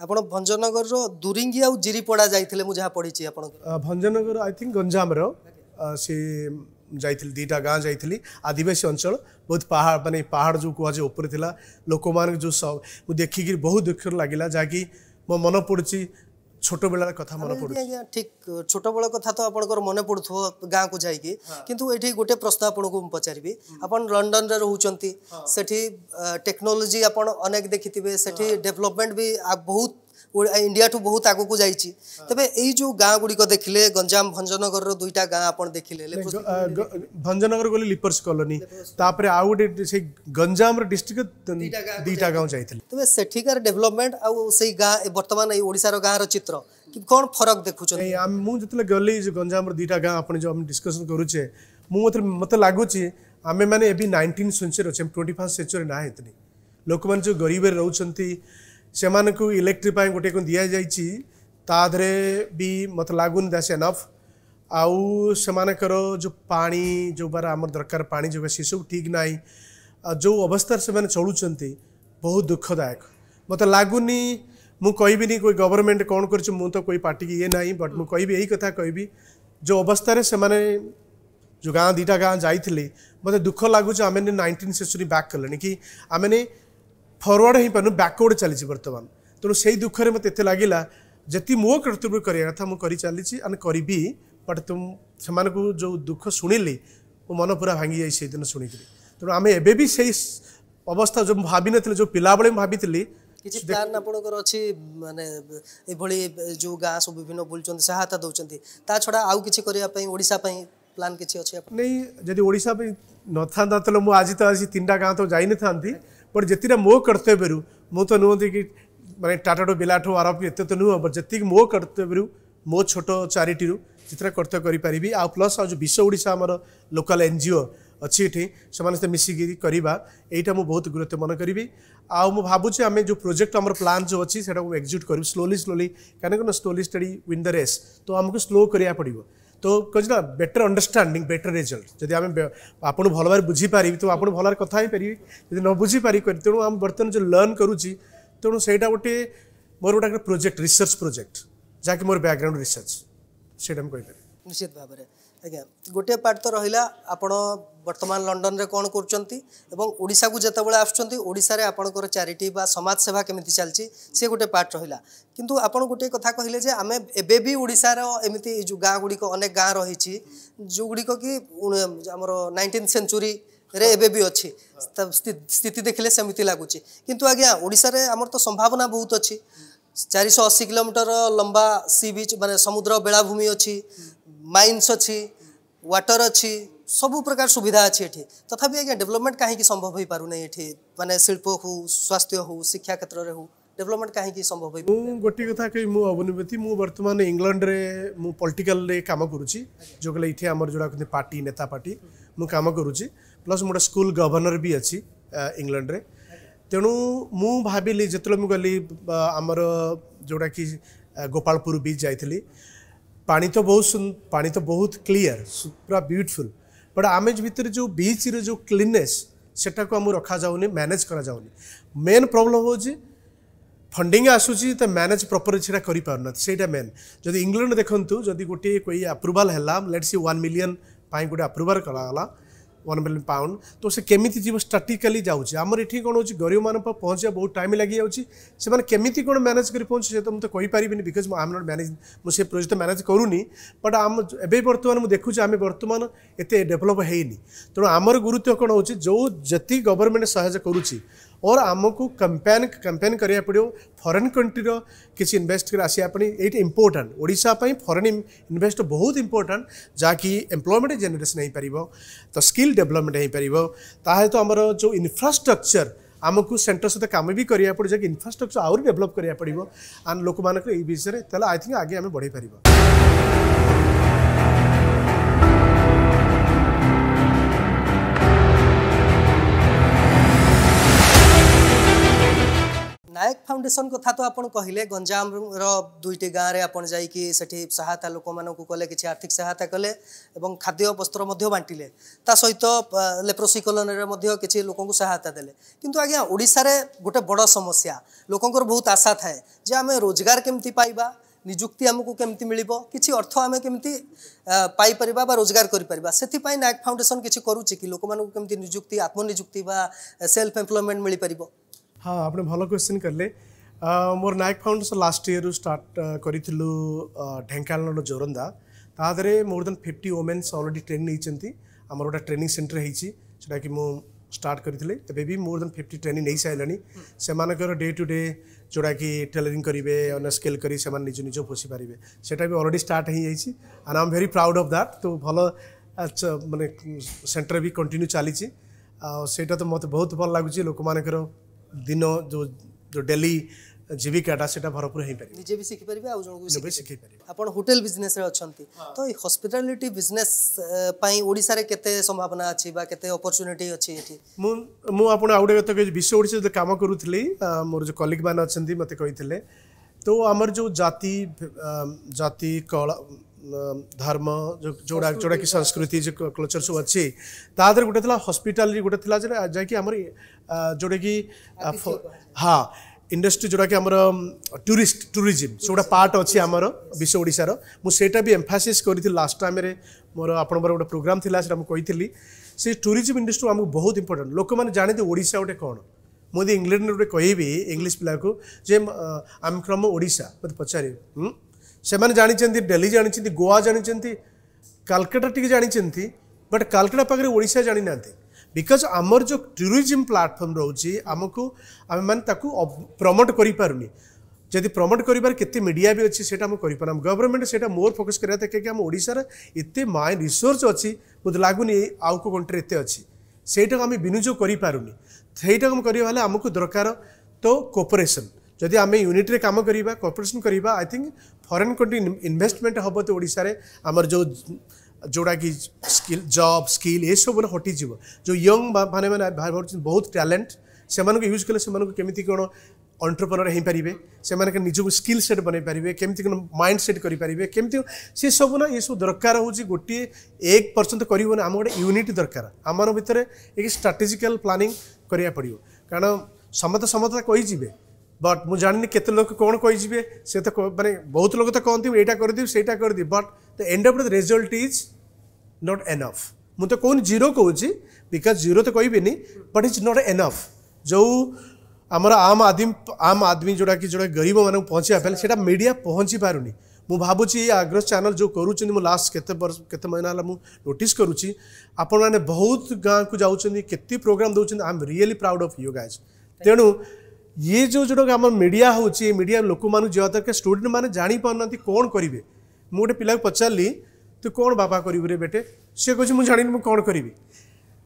जिरी पडा दुरीङ मु जिरिपडा जाइ जहाँ पढिचि भञ्जनगर आई गंजाम रो से सि दीटा गां जाइ आदिवासी अञ्चल बहुत पहाड़ माने पहाड़ जो कुरा जो मु देखिक बहुत दुःख म मन पडु ছোটবেলার কথা মনে পড়ুছে আজ্ঞা ঠিক ছোটবেলা কথা তো আপনার মনে পড়ুথিব গাঁকু যাইকি কিন্তু এটি গোটে প্রশ্ন আপনার পচারিবি আপনার লন্ডনরে রহুচন্তি সেটি টেকনোলোজি আপনার অনেক দেখিথিবে সেটি ডেভেলপমেন্ট বি বহুত ଇଣ୍ଡିଆଠୁ ବହୁତ ଆଗକୁ ଯାଇଛି ତେବେ ଏଇ ଯେଉଁ ଗାଁ ଗୁଡ଼ିକ ଦେଖିଲେ ଗଞ୍ଜାମ ଭଞ୍ଜନଗରର ଦୁଇଟା ଗାଁ ଆପଣ ଦେଖିଲେ ଭଞ୍ଜନଗର ଗଲେ ଲିପର୍ସ କଲୋନୀ ତାପରେ ଆଉ ଗୋଟେ ସେଇ ଗଞ୍ଜାମର ଡିଷ୍ଟ୍ରିକ୍ଟ ଦୁଇଟା ଗାଁ ଯାଇଥିଲେ ତେବେ ସେଠିକାର ଡେଭଲପମେଣ୍ଟ ଆଉ ସେଇ ଗାଁ ବର୍ତ୍ତମାନ ଏଇ ଓଡ଼ିଶାର ଗାଁର ଚିତ୍ର କ'ଣ ଫରକ ଦେଖୁଛନ୍ତି ମୁଁ ଯେତେବେଳେ ଗଲି ଗଞ୍ଜାମର ଦୁଇଟା ଗାଁ ଆପଣ ଯେଉଁ ଆମେ ଡିସ୍କସନ୍ କରୁଛେ ମୁଁ ମୋତେ ଲାଗୁଛି ଆମେମାନେ ଏବେ ନାଇଣ୍ଟିନ୍ ସେଞ୍ଚୁରୀ ଅଛେ ଟ୍ୱେଣ୍ଟି ଫାର୍ଷ୍ଟ ସେଞ୍ଚୁରୀ ନା ହେଇଥିଲି ଲୋକମାନେ ଯେଉଁ ଗରିବରେ ରହୁଛନ୍ତି से इलेक्ट्रिक गोटे दि जाइए तादरे भी मत लगुन दैस एनफ आउ से जो पानी जो बार आम दरकार पा जो सी सब ठीक ना जो अवस्था से चलुं बहुत दुखदायक मत लगुनी मुझे कोई गवर्नमेंट कौन कर तो कोई पार्टी की ये ना बट मुझे कह कथा कह जो अवस्था से मैंने जो गाँ दीटा गाँ जा मतलब दुख लगुच आम नाइंटीन सेचुरी बैक कले कि आम ଫରୱାର୍ଡ଼ ହେଇପାରୁନି ବ୍ୟାକୱାର୍ଡ଼ ଚାଲିଛି ବର୍ତ୍ତମାନ ତେଣୁ ସେଇ ଦୁଃଖରେ ମୋତେ ଏତେ ଲାଗିଲା ଯେତିକି ମୋ କର୍ତ୍ତବ୍ୟ କରିବା କଥା ମୁଁ କରି ଚାଲିଛି ଆଣ୍ଡ କରିବି ବଟ୍ ସେମାନଙ୍କୁ ଯେଉଁ ଦୁଃଖ ଶୁଣିଲି ମୋ ମନ ପୁରା ଭାଙ୍ଗିଯାଇଛି ସେଇଦିନ ଶୁଣିକିରି ତେଣୁ ଆମେ ଏବେ ବି ସେଇ ଅବସ୍ଥା ଯେଉଁ ଭାବିନଥିଲି ଯେଉଁ ପିଲାବେଳେ ମୁଁ ଭାବିଥିଲି କିଛି ପ୍ଲାନ୍ ଆପଣଙ୍କର ଅଛି ମାନେ ଏଭଳି ଯେଉଁ ଗାଁ ସବୁ ବିଭିନ୍ନ ବୁଲୁଛନ୍ତି ସହାୟତା ଦେଉଛନ୍ତି ତା ଛଡ଼ା ଆଉ କିଛି କରିବା ପାଇଁ ଓଡ଼ିଶା ପାଇଁ ପ୍ଲାନ୍ କିଛି ଅଛି ନାଇଁ ଯଦି ଓଡ଼ିଶା ପାଇଁ ନଥାନ୍ତା ତାହେଲେ ମୁଁ ଆଜି ତ ଆଜି ତିନିଟା ଗାଁ ତ ଯାଇନଥାନ୍ତି बट जति मो कर्तव्य मो तो नुहति कि मानते टाटाठू बेलाठू आरपी एत तो नुह बट जी मो कर्तव्य रू मो छोट चारिटी जितना कर्तव्य करी आ प्लस आज विश्व ओडा एन लोकाल एनजीओ अच्छी ये से मिसिकी यहीटा मुझे बहुत गुरुत्व मन करी आउ भावुचे आम जो प्रोजेक्ट आम प्लां जो अच्छी से एक्जिक्यूट कर स्लोली स्लोली कहीं slowly steady win the race तो आमको स्लो कराया पड़ो তো କହୁଛି ନା ବେଟର ଅଣ୍ଡରଷ୍ଟାଣ୍ଡିଂ ବେଟର ରେଜଲ୍ଟ ଯଦି ଆମେ ଆପଣ ଭଲ ଭାବରେ ବୁଝିପାରିବି ତ ଆପଣ ଭଲ ଭାବରେ କଥା ହେଇପାରିବି ଯଦି ନ ବୁଝିପାରିବି ତେଣୁ ଆମେ ବର୍ତ୍ତମାନ ଯେଉଁ ଲର୍ଣ୍ଣ କରୁଛି ତେଣୁ ସେଇଟା ଗୋଟିଏ ମୋର ଗୋଟେ ପ୍ରୋଜେକ୍ଟ ରିସର୍ଚ୍ଚ ପ୍ରୋଜେକ୍ଟ ଯାହାକି ମୋର ବ୍ୟାକ୍ଗ୍ରାଉଣ୍ଡ ରିସର୍ଚ୍ଚ ସେଇଟା ମୁଁ କହିପାରିବି ନିଶ୍ଚିତ ଭାବରେ ଆଜ୍ଞା ଗୋଟିଏ ପାର୍ଟ ତ ରହିଲା ଆପଣ ବର୍ତ୍ତମାନ ଲଣ୍ଡନରେ କ'ଣ କରୁଛନ୍ତି ଏବଂ ଓଡ଼ିଶାକୁ ଯେତେବେଳେ ଆସୁଛନ୍ତି ଓଡ଼ିଶାରେ ଆପଣଙ୍କର ଚାରିଟି ବା ସମାଜସେବା କେମିତି ଚାଲିଛି ସେ ଗୋଟେ ପାର୍ଟ ରହିଲା କିନ୍ତୁ ଆପଣ ଗୋଟିଏ କଥା କହିଲେ ଯେ ଆମେ ଏବେ ବି ଓଡ଼ିଶାର ଏମିତି ଯେଉଁ ଗାଁ ଗୁଡ଼ିକ ଅନେକ ଗାଁ ରହିଛି ଯେଉଁଗୁଡ଼ିକ କି ଆମର ନାଇଣ୍ଟିନ୍ ସେଞ୍ଚୁରୀ ରେ ଏବେ ବି ଅଛି ସ୍ଥିତି ଦେଖିଲେ ସେମିତି ଲାଗୁଛି କିନ୍ତୁ ଆଜ୍ଞା ଓଡ଼ିଶାରେ ଆମର ତ ସମ୍ଭାବନା ବହୁତ ଅଛି ଚାରିଶହ ଅଶୀ କିଲୋମିଟର ଲମ୍ବା ସି ବିଚ୍ ମାନେ ସମୁଦ୍ର ବେଳାଭୂମି ଅଛି ମାଇନ୍ସ ଅଛି ওয়াটর অছি সবু প্রকার সুবিধা আছে এটি তথাপি আজ্ঞা ডেভেলপমেন্ট কাহিকি সম্ভব হয়ে পু না এটি মানে শিল্প হো স্বাস্থ্য হো শিক্ষা ক্ষেত্রে হো ডেভেলপমেন্ট কাহিকি সম্ভব হয়ে মু গোটি কথা কই মু অবনিবেতি মু বর্তমান ইংল্যান্ড রে মু পলিটিক্যাল রে কাম করুচি যোগলে ইথে আমার যোড়া কিন্তু পার্টি নেতা পার্টি মু কাম করুচি প্লাস মোটা স্কুল গভর্নর বি আছে ইংল্যান্ড রে তেণু মু ভাবিলি যেতলে মু গলি আমার যোড়া কি গোপালপুর বি যাইଥିଲି ପାଣି ତ ବହୁତ ପାଣି ତ ବହୁତ କ୍ଲିଅର ପୁରା ବ୍ୟୁଟିଫୁଲ୍ ବଟ୍ ଆମେ ଭିତରେ ଯେଉଁ ବିଚ୍ର ଯେଉଁ କ୍ଲିନେସ୍ ସେଟାକୁ ଆମକୁ ରଖାଯାଉନି ମ୍ୟାନେଜ୍ କରାଯାଉନି ମେନ୍ ପ୍ରୋବ୍ଲେମ୍ ହେଉଛି ଫଣ୍ଡିଂ ଆସୁଛି ତ ମ୍ୟାନେଜ୍ ପ୍ରପର୍ ସେଇଟା କରିପାରୁନାହାନ୍ତି ସେଇଟା ମେନ୍ ଯଦି ଇଂଲଣ୍ଡ ଦେଖନ୍ତୁ ଯଦି ଗୋଟିଏ କୋଇ ଆପ୍ରୁଭାଲ୍ ହେଲା ଲେଟ୍ ସି ୱାନ୍ ମିଲିୟନ୍ ପାଇଁ ଗୋଟେ ଆପ୍ରୁଭାଲ୍ କରାଗଲା ୱାନ୍ ମିଲିୟନ୍ ପାଉଣ୍ଡ ତ ସେ କେମିତି ଯିବ ଷ୍ଟ୍ରାଟିକାଲି ଯାଉଛି ଆମର ଏଠି କ'ଣ ହେଉଛି ଗରିବମାନଙ୍କ ପହଞ୍ଚିବା ବହୁତ ଟାଇମ୍ ଲାଗିଯାଉଛି ସେମାନେ କେମିତି କ'ଣ ମ୍ୟାନେଜ୍ କରି ପହଞ୍ଚୁଛି ସେ ତ ମୁଁ ତ କହିପାରିବିନି ବିକଜ୍ ମୁଁ ଆମ୍ ନଟ୍ ମ୍ୟାନେଜ୍ ମୁଁ ସେ ପ୍ରୋଜେକ୍ଟ ମ୍ୟାନେଜ୍ କରୁନି ବଟ୍ ଆମ ଏବେ ବର୍ତ୍ତମାନ ମୁଁ ଦେଖୁଛି ଆମେ ବର୍ତ୍ତମାନ ଏତେ ଡେଭଲପ୍ ହେଇନି ତେଣୁ ଆମର ଗୁରୁତ୍ୱ କ'ଣ ହେଉଛି ଯେଉଁ ଯେତିକି ଗଭର୍ଣ୍ଣମେଣ୍ଟ ସାହାଯ୍ୟ କରୁଛି और को कंपेन कंपेन करा पड़ो फरेन कंट्रीर किसी इनभेस्ट कर आसवाई ये इम्पोर्टाट ओडापी फरेन इनभेस्ट बहुत इम्पोर्टाट जहाँकि एम्प्लयमेंट जेनेसन हो पार तो स्किल डेभलपमेंट हो पार तो आमर जो इनफ्रास्ट्रक्चर आमको सेन्टर सहित कम भी करा पड़ो जहाँ इनफ्रास्ट्रक्चर आहरी डेभलप करा पड़ो आंड लोक मैं विषय आई थिंक आगे आम बढ़े पार ନାୟକ ଫାଉଣ୍ଡେସନ କଥା ତ ଆପଣ କହିଲେ ଗଞ୍ଜାମର ଦୁଇଟି ଗାଁରେ ଆପଣ ଯାଇକି ସେଠି ସହାୟତା ଲୋକମାନଙ୍କୁ କଲେ କିଛି ଆର୍ଥିକ ସହାୟତା କଲେ ଏବଂ ଖାଦ୍ୟ ବସ୍ତ୍ର ମଧ୍ୟ ବାଣ୍ଟିଲେ ତା ସହିତ ଲେପ୍ରୋସି କଲୋନୀରେ ମଧ୍ୟ କିଛି ଲୋକଙ୍କୁ ସହାୟତା ଦେଲେ କିନ୍ତୁ ଆଜ୍ଞା ଓଡ଼ିଶାରେ ଗୋଟେ ବଡ଼ ସମସ୍ୟା ଲୋକଙ୍କର ବହୁତ ଆଶା ଥାଏ ଯେ ଆମେ ରୋଜଗାର କେମିତି ପାଇବା ନିଯୁକ୍ତି ଆମକୁ କେମିତି ମିଳିବ କିଛି ଅର୍ଥ ଆମେ କେମିତି ପାଇପାରିବା ବା ରୋଜଗାର କରିପାରିବା ସେଥିପାଇଁ ନାୟକ ଫାଉଣ୍ଡେସନ କିଛି କରୁଛି କି ଲୋକମାନଙ୍କୁ କେମିତି ନିଯୁକ୍ତି ଆତ୍ମନିଯୁକ୍ତି ବା ସେଲ୍ଫ ଏମ୍ପ୍ଲୟମେଣ୍ଟ ମିଳିପାରିବ हाँ आपने भल क्वेश्चन कले ମୋର ନାୟକ ଫାଉଣ୍ଡେସନ୍ ଲାଷ୍ଟ ଇୟର୍ରୁ ଷ୍ଟାର୍ଟ କରିଥିଲୁ ଢେଙ୍କାନାଳର ଜୋରନ୍ଦା ତା ଦେହରେ ମୋର then fifty womens already training ନେଇଛନ୍ତି ଆମର ଗୋଟେ ଟ୍ରେନିଂ ସେଣ୍ଟର ହେଇଛି ଯେଉଁଟାକି ମୁଁ ଷ୍ଟାର୍ଟ କରିଥିଲି ଏବେ ବି ମୋର ଦେନ୍ ଫିଫ୍ଟି ଟ୍ରେନିଂ ନେଇସାରିଲାଣି ସେମାନଙ୍କର ଡେ ଟୁ ଡେ ଯେଉଁଟାକି ଟେଲରିଂ କରିବେ ଅନ୍ୟ ସ୍କେଲ୍ କରି ସେମାନେ ନିଜ ନିଜ ପୋଷି ପାରିବେ ସେଇଟା ବି ଅଲରେଡ଼ି ଷ୍ଟାର୍ଟ ହେଇଯାଇଛି and um very proud of that ତ ଭଲ ମାନେ ସେଣ୍ଟର ବି କଣ୍ଟିନ୍ୟୁ ଚାଲିଛି ଆଉ ସେଇଟା ତ ମୋତେ ବହୁତ ଭଲ ଲାଗୁଛି ଲୋକମାନଙ୍କର ଦିନ ଯେଉଁ ଯେଉଁ ଡେଲି ଜୀବିକାଟା ସେଇଟା ଭରପୁର ହେଇପାରିବ ନିଜେ ବି ଶିଖିପାରିବେ ଆଉ ଜଣଙ୍କୁ ବି ଶିଖିପାରିବେ ଆପଣ ହୋଟେଲ ବିଜନେସରେ ଅଛନ୍ତି ତ ଏଇ ହସ୍ପିଟାଲିଟି ବିଜନେସ୍ ପାଇଁ ଓଡ଼ିଶାରେ କେତେ ସମ୍ଭାବନା ଅଛି ବା କେତେ ଅପରଚ୍ୟୁନିଟି ଅଛି ଏଠି ମୁଁ ମୁଁ ଆପଣ ଆଉ ଗୋଟେ କଥା କହିଛି ବିଶ୍ୱ ଓଡ଼ିଶା ଯେତେବେଳେ କାମ କରୁଥିଲି ମୋର ଯେଉଁ କଲିଗ୍ ମାନେ ଅଛନ୍ତି ମୋତେ କହିଥିଲେ ତ ଆମର ଯେଉଁ ଜାତି ଜାତି କଳା ଧର୍ମ ଯେଉଁଗୁଡ଼ା ଯେଉଁଟାକି ସଂସ୍କୃତି କଲଚର୍ ସବୁ ଅଛି ତା ଦେହରେ ଗୋଟେ ଥିଲା ହସ୍ପିଟାଲରେ ଗୋଟେ ଥିଲା ଯାହାକି ଆମର ଯେଉଁଟାକି ହଁ ଇଣ୍ଡଷ୍ଟ୍ରି ଯେଉଁଟାକି ଆମର ଟୁରିଷ୍ଟ ଟୁରିଜିମ୍ ସେଗୁଡ଼ା ପାର୍ଟ ଅଛି ଆମର ବିଶ୍ୱ ଓଡ଼ିଶାର ମୁଁ ସେଇଟା ବି ଏମ୍ଫାସିସ୍ କରିଥିଲି ଲାଷ୍ଟ ଟାଇମ୍ରେ ମୋର ଆପଣଙ୍କର ଗୋଟେ ପ୍ରୋଗ୍ରାମ୍ ଥିଲା ସେଇଟା ମୁଁ କହିଥିଲି ସେ ଟୁରିଜିମ୍ ଇଣ୍ଡଷ୍ଟ୍ରି ଆମକୁ ବହୁତ ଇମ୍ପୋର୍ଟାଣ୍ଟ ଲୋକମାନେ ଜାଣନ୍ତି ଓଡ଼ିଶା ଗୋଟେ କ'ଣ ମୁଁ ଯଦି ଇଂଲଣ୍ଡରେ ଗୋଟେ କହିବି ଇଂଲିଶ ପିଲାକୁ ଯେ ଆମ୍ ଫ୍ରମ୍ ଓଡ଼ିଶା ମୋତେ ପଚାରିବି ସେମାନେ ଜାଣିଛନ୍ତି ଡେଲି ଜାଣିଛନ୍ତି ଗୋଆ ଜାଣିଛନ୍ତି କାଲକାଟା ଟିକେ ଜାଣିଛନ୍ତି ବଟ୍ କାଲକାଟା ପାଖରେ ଓଡ଼ିଶା ଜାଣିନାହାନ୍ତି ବିକଜ୍ ଆମର ଯେଉଁ ଟୁରିଜିମ୍ ପ୍ଲାଟଫର୍ମ ରହୁଛି ଆମକୁ ଆମେମାନେ ତାକୁ ପ୍ରମୋଟ୍ କରିପାରୁନି ଯଦି ପ୍ରମୋଟ୍ କରିବାର କେତେ ମିଡ଼ିଆ ବି ଅଛି ସେଇଟା ଆମେ କରିପାରୁନା ଗଭର୍ଣ୍ଣମେଣ୍ଟ ସେଇଟା ମୋର ଫୋକସ୍ କରିବା ଦେଖେକି ଆମ ଓଡ଼ିଶାର ଏତେ ମାଇଣ୍ଡ ରିସୋର୍ସ ଅଛି ମୋତେ ଲାଗୁନି ଆଉ କେଉଁ କଣ୍ଟ୍ରି ଏତେ ଅଛି ସେଇଟାକୁ ଆମେ ବିନିଯୋଗ କରିପାରୁନି ସେଇଟାକୁ ଆମେ କରିବା ହେଲେ ଆମକୁ ଦରକାର ତ କୋପରେସନ୍ ଯଦି ଆମେ ୟୁନିଟ୍ରେ କାମ କରିବା କର୍ପୋରେସନ୍ କରିବା I think foreign country investment ହେବ ତ ଓଡ଼ିଶାରେ ଆମର ଯେଉଁ ଯେଉଁଟାକି ସ୍କିଲ୍ ଜବ୍ ସ୍କିଲ୍ ଏସବୁରେ ହଟିଯିବ ଯେଉଁ ୟଙ୍ଗ ମାନେ ମାନେ ଭାବୁଛନ୍ତି ବହୁତ ଟ୍ୟାଲେଣ୍ଟ ସେମାନଙ୍କୁ ୟୁଜ୍ କଲେ ସେମାନଙ୍କୁ କେମିତି କ'ଣ ଅଣ୍ଟରପ୍ରନର ହୋଇପାରିବେ ସେମାନେ ନିଜକୁ ସ୍କିଲ୍ ସେଟ୍ ବନେଇ ପାରିବେ କେମିତି କ'ଣ ମାଇଣ୍ଡ ସେଟ୍ କରିପାରିବେ କେମିତି ସେସବୁ ନା ଏସବୁ ଦରକାର ହେଉଛି ଗୋଟିଏ ଏକ ପରସେଣ୍ଟ କରିବନି ଆମ ଗୋଟେ ୟୁନିଟ୍ ଦରକାର ଆମର ଭିତରେ ଏକ ଷ୍ଟ୍ରାଟେଜିକାଲ ପ୍ଲାନିଂ କରିବାକୁ ପଡ଼ିବ କାରଣ ସମସ୍ତେ ସମସ୍ତେ କହିଯିବେ बट मुझ जानी के कौन कही सी तो मैंने बहुत लोग तो कहते हैं यहाँ करदेव से करदेव but the end of the result is not enough मुझ तो कौन जीरो कौच बिकज जीरो तो कह बट इज नट एनफ जो आम आम आदमी आम आदमी जोड़ा कि जो गरीब मान पहुँचा पहले से मीडिया पहुँची पारनी मुझ भावी ये आग्रह चैनल जो कर लास्ट के महीना है मुझे करुच्ची आपने बहुत गाँव को जाते प्रोग्राम दौर I am really proud of you guys तेणु ये जो जो आम मीडिया हो मीडिया लोक मानू जावा दरकार स्टूडेंट मैंने जापार ना कौन करेंगे मुझे पिला पचारि तू तो कौन बापा कर बेटे सी कह जानी मुझे कौन करी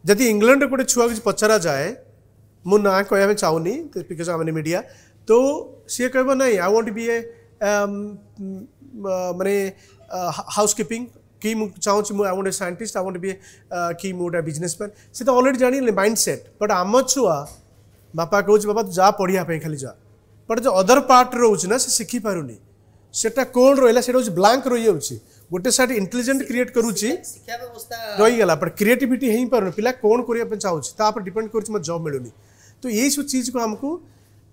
जदि इंग्लैंड गोटे छुआ कि पचरा जाए मु ना कह चाहूनी बिकज आम मीडिया तो सी कह ना आई वॉन्ट बी ए मानने हाउस किपिंग कि चाहिए I want a scientist I want be कि मुझे बिजनेसमैन सी तो अलरेडी जान माइंड सेट बट आम छुआ बापा कह बाबा तू जा पढ़ापी खाली जा बट जो अदर पार्ट रोचे ना से शिखी पार नहीं कौन रहा से ब्लांक रही जा गोटे सैड इंटेलीजेंट क्रिएट करूँगा रही क्रिएटिविटी हो पार पिला कौन करने चाहिए तापर डिपेड कर जब मिलूनी तो यही सब चीज को आमको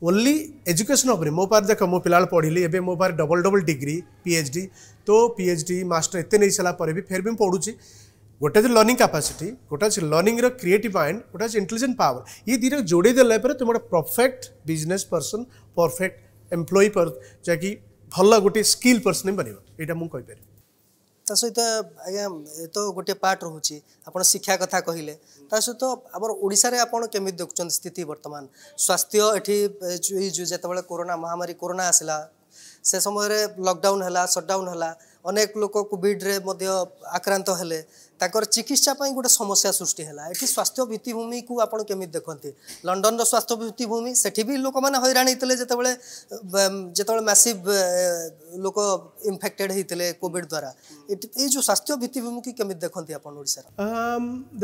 ओनली एजुकेशन मो पार देख मो पिला पढ़ी एवं मो पार डबल डबल डिग्री पीएचडी तो पीएचडी मास्टर एत नहीं सारापर भी फेर भी पढ़ुच्छी ଗୋଟେ ହେଉଛି ଲର୍ଣ୍ଣିଂ କାପାସିଟି ଗୋଟେ ଅଛି ଲର୍ଣ୍ଣିଂର କ୍ରିଏଟିଭ୍ ମାଇଣ୍ଡ ଗୋଟେ ଅଛି ଇଣ୍ଟେଲିଜେଣ୍ଟ ପାୱାର ଇଏ ଦୁଇଟାକୁ ଯୋଡ଼େଇ ଦେଲା ପରେ ତୁମେ ଗୋଟେ perfect business person perfect employee ଯାହାକି ଭଲ ଗୋଟେ ସ୍କିଲ୍ ପର୍ସନ୍ ହିଁ ବନିବ ଏଇଟା ମୁଁ କହିପାରିବି ତା ସହିତ ଆଜ୍ଞା ଏ ତ ଗୋଟିଏ ପାର୍ଟ ରହୁଛି ଆପଣ ଶିକ୍ଷା କଥା କହିଲେ ତା ସହିତ ଆମର ଓଡ଼ିଶାରେ ଆପଣ କେମିତି ଦେଖୁଛନ୍ତି ସ୍ଥିତି ବର୍ତ୍ତମାନ ସ୍ୱାସ୍ଥ୍ୟ ଏଠି ଯେତେବେଳେ କରୋନା ମହାମାରୀ କରୋନା ଆସିଲା ସେ ସମୟରେ ଲକଡାଉନ୍ ହେଲା ସଟ୍ଡାଉନ୍ ହେଲା ଅନେକ ଲୋକ କୋଭିଡ଼ରେ ମଧ୍ୟ ଆକ୍ରାନ୍ତ ହେଲେ ତାଙ୍କର ଚିକିତ୍ସା ପାଇଁ ଗୋଟେ ସମସ୍ୟା ସୃଷ୍ଟି ହେଲା ଏଠି ସ୍ୱାସ୍ଥ୍ୟ ଭିତ୍ତିଭୂମିକୁ ଆପଣ କେମିତି ଦେଖନ୍ତି ଲଣ୍ଡନର ସ୍ୱାସ୍ଥ୍ୟ ଭିତ୍ତିଭୂମି ସେଠି ବି ଲୋକମାନେ ହଇରାଣ ହେଇଥିଲେ ଯେତେବେଳେ ଯେତେବେଳେ ମ୍ୟାସିଭ୍ ଲୋକ ଇନଫେକ୍ଟେଡ୍ ହେଇଥିଲେ କୋଭିଡ଼ ଦ୍ୱାରା ଏଠି ଏଇ ଯେଉଁ ସ୍ୱାସ୍ଥ୍ୟ ଭିତ୍ତିଭୂମିକୁ କେମିତି ଦେଖନ୍ତି ଆପଣ ଓଡ଼ିଶାର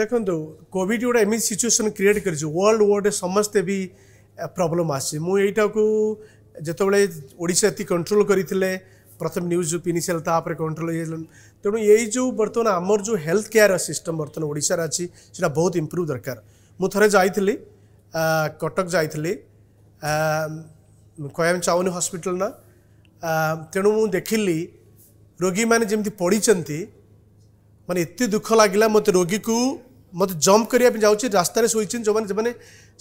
ଦେଖନ୍ତୁ କୋଭିଡ଼ ଗୋଟେ ଏମିତି ସିଚୁଏସନ୍ କ୍ରିଏଟ୍ କରିଛି ୱାର୍ଲଡ ୱାର୍ଡରେ ସମସ୍ତେ ବି ପ୍ରୋବ୍ଲେମ୍ ଆସିଛି ମୁଁ ଏଇଟାକୁ ଯେତେବେଳେ ଓଡ଼ିଶା ଏତିକି କଣ୍ଟ୍ରୋଲ୍ କରିଥିଲେ ପ୍ରଥମେ ନ୍ୟୁଜ୍ ପିନି ସାରିଲା ତାପରେ କଣ୍ଟ୍ରୋଲ୍ ହେଇଯାଇଥିଲା ତେଣୁ ଏଇ ଯେଉଁ ବର୍ତ୍ତମାନ ଆମର ଯେଉଁ ହେଲ୍ଥ କେୟାର ସିଷ୍ଟମ୍ ବର୍ତ୍ତମାନ ଓଡ଼ିଶାରେ ଅଛି ସେଇଟା ବହୁତ ଇମ୍ପ୍ରୁଭ୍ ଦରକାର ମୁଁ ଥରେ ଯାଇଥିଲି କଟକ ଯାଇଥିଲି କୟାମ ଚାଉନି ହସ୍ପିଟାଲ ନା ତେଣୁ ମୁଁ ଦେଖିଲି ରୋଗୀମାନେ ଯେମିତି ପଡ଼ିଛନ୍ତି ମାନେ ଏତେ ଦୁଃଖ ଲାଗିଲା ମୋତେ ରୋଗୀକୁ ମୋତେ ଜମ୍ପ କରିବା ପାଇଁ ଯାଉଛି ରାସ୍ତାରେ ଶୋଇଛନ୍ତି ଯେଉଁମାନେ ସେମାନେ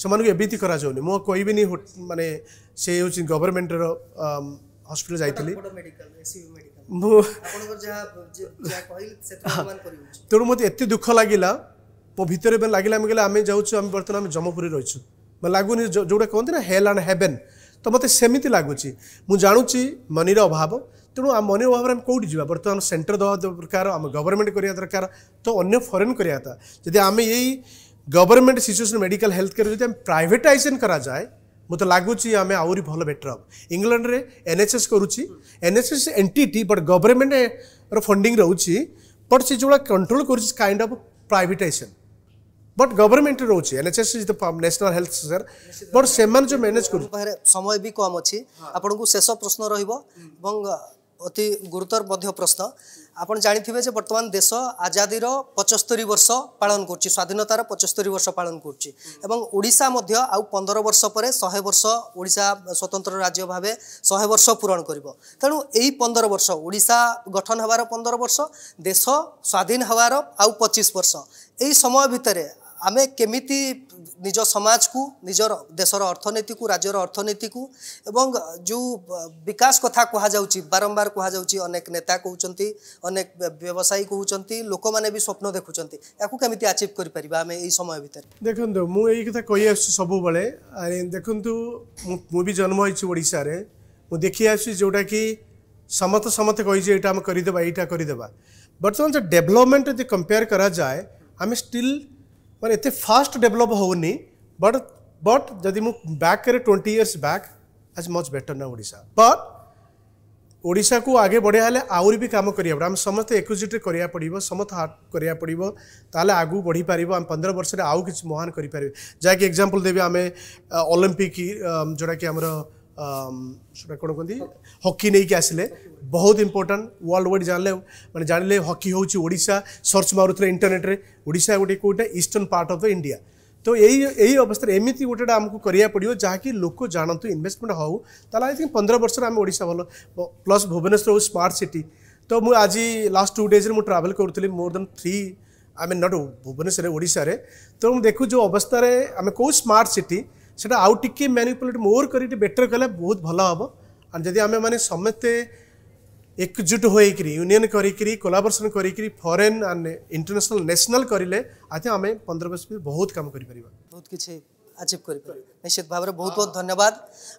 ସେମାନଙ୍କୁ ଏମିତି କରାଯାଉନି ମୁଁ କହିବିନି ମାନେ ସେ ହେଉଛି ଗଭର୍ଣ୍ଣମେଣ୍ଟର ହସ୍ପିଟାଲ ଯାଇଥିଲି ତେଣୁ ମୋତେ ଏତେ ଦୁଃଖ ଲାଗିଲା ମୋ ଭିତରେ ଲାଗିଲା ଆମେ କହିଲେ ଆମେ ଯାଉଛୁ ଆମେ ବର୍ତ୍ତମାନ ଆମେ ଜମପୁରୀ ରହିଛୁ ମାନେ ଲାଗୁନି ଯେଉଁଟା କୁହନ୍ତି ନା ହେଲ୍ ଆଣ୍ଡ ହେଭେନ୍ ତ ମୋତେ ସେମିତି ଲାଗୁଛି ମୁଁ ଜାଣୁଛି ମନିର ଅଭାବ ତେଣୁ ଆମ ମନି ଭାବରେ ଆମେ କେଉଁଠି ଯିବା ବର୍ତ୍ତମାନ ସେଣ୍ଟର ଦେବା ଦରକାର ଆମ ଗଭର୍ଣ୍ଣମେଣ୍ଟ କରିବା ଦରକାର ତ ଅନ୍ୟ ଫରେନ୍ କରିବା କଥା ଯଦି ଆମେ ଏଇ government situation medical health care ଯଦି ଆମେ ପ୍ରାଇଭେଟାଇଜେସନ୍ କରାଯାଏ ମୋତେ ଲାଗୁଛି ଆମେ ଆହୁରି ଭଲ ବେଟର୍ ହେବ ଇଂଲଣ୍ଡରେ ଏନ୍ଏଚ୍ଏସ୍ କରୁଛି ଏନ୍ଏଚ୍ଏସ୍ ଏଣ୍ଟିଟି ବଟ୍ ଗଭର୍ଣ୍ଣମେଣ୍ଟର ଫଣ୍ଡିଂ ରହୁଛି ବଟ୍ ସେ ଯେଉଁଭଳିଆ କଣ୍ଟ୍ରୋଲ୍ କରୁଛି kind of privatisation but government रोचे NHS is the National Health Service but से मैनेज कर समय भी कम अच्छी आपन को शेष प्रश्न रहिबो एवं ଅତି ଗୁରୁତର ମଧ୍ୟ ପ୍ରଶ୍ନ ଆପଣ ଜାଣିଥିବେ ଯେ ବର୍ତ୍ତମାନ ଦେଶ ଆଜାଦୀର ପଚସ୍ତରୀ ବର୍ଷ ପାଳନ କରୁଛି ସ୍ୱାଧୀନତାର ପଚସ୍ତରୀ ବର୍ଷ ପାଳନ କରୁଛି ଏବଂ ଓଡ଼ିଶା ମଧ୍ୟ ଆଉ ପନ୍ଦର ବର୍ଷ ପରେ ଶହେ ବର୍ଷ ଓଡ଼ିଶା ସ୍ୱତନ୍ତ୍ର ରାଜ୍ୟ ଭାବେ ଶହେ ବର୍ଷ ପୂରଣ କରିବ ତେଣୁ ଏହି ପନ୍ଦର ବର୍ଷ ଓଡ଼ିଶା ଗଠନ ହେବାର ପନ୍ଦର ବର୍ଷ ଦେଶ ସ୍ୱାଧୀନ ହେବାର ଆଉ ପଚିଶ ବର୍ଷ ଏହି ସମୟ ଭିତରେ ଆମେ କେମିତି ନିଜ ସମାଜକୁ ନିଜର ଦେଶର ଅର୍ଥନୀତିକୁ ରାଜ୍ୟର ଅର୍ଥନୀତିକୁ ଏବଂ ଯେଉଁ ବିକାଶ କଥା କୁହାଯାଉଛି ବାରମ୍ବାର କୁହାଯାଉଛି ଅନେକ ନେତା କହୁଛନ୍ତି ଅନେକ ବ୍ୟବସାୟୀ କହୁଛନ୍ତି ଲୋକମାନେ ବି ସ୍ୱପ୍ନ ଦେଖୁଛନ୍ତି ଏହାକୁ କେମିତି ଆଚିଭ୍ କରିପାରିବା ଆମେ ଏଇ ସମୟ ଭିତରେ ଦେଖନ୍ତୁ ମୁଁ ଏଇ କଥା କହିଆସୁଛି ସବୁବେଳେ ଦେଖନ୍ତୁ ମୁଁ ବି ଜନ୍ମ ହେଇଛି ଓଡ଼ିଶାରେ ମୁଁ ଦେଖି ଆସୁଛି ଯେଉଁଟାକି ସମସ୍ତେ ସମସ୍ତେ କହିଛି ଏଇଟା ଆମେ କରିଦେବା ଏଇଟା କରିଦେବା ବର୍ତ୍ତମାନ ଯେ ଡେଭଲପମେଣ୍ଟ ଯଦି କମ୍ପେୟାର କରାଯାଏ ଆମେ ଷ୍ଟିଲ୍ मैं ये फास्ट डेभलप हो बट बट जदि बैक करे twenty years back as much better ना ओडा बट ओडा को आगे बढ़ाया आम भी कम पड़े समस्त एक्जुट करा पड़ समस्त हार्ट करा पड़ो ताल आगे बढ़ी पार आम पंद्रह वर्ष महान करें जहाँकि एक्जामपल देवी आम ओलंपिक जोटा कि आम कौन कहते हकी नहीं कि आसे बहुत इंपोर्टां वर्ल्ड वाइड जानले मैंने जान लें हकी हूँ ओडा सर्च मारूल इंटरनेट ओडा गोटे कौटे eastern part of the India तो यही अवस्था एमती गोटे आमको कराया पड़ो जहाँ कि लोक जानतु इनभेस्टमेंट हो आई थिंक पंद्रह वर्ष आम ओडा भल प्लस भुवनेश्वर हूँ स्मार्ट सिटी तो मुझे आज लास्ट टू डेज में ट्रावेल करी more than three I mean not Bhubaneswar ओडा तो मुझे देखू जो अवस्था आम कौ स्मार्ट सिटी সেটা আউ টিকি ম্যানিপুলেট মোর করি বেটর কলে বহুত ভালো হব আর যদি আমি মানে সমস্তে একজুট হয়েকি ইউনিয়ন করি কোলাবোরেসন করি ফরেন আন্ড ইন্টরন্যাশনাল ন্যাশনাল করলে আই থিঙ্ক আমি পনেরো বর্ষ বহুত কাম করে পার বহুত কিছু ଆଚିଭ୍ କରିପାରିବେ ନିଶ୍ଚିତ ଭାବରେ ବହୁତ ବହୁତ ଧନ୍ୟବାଦ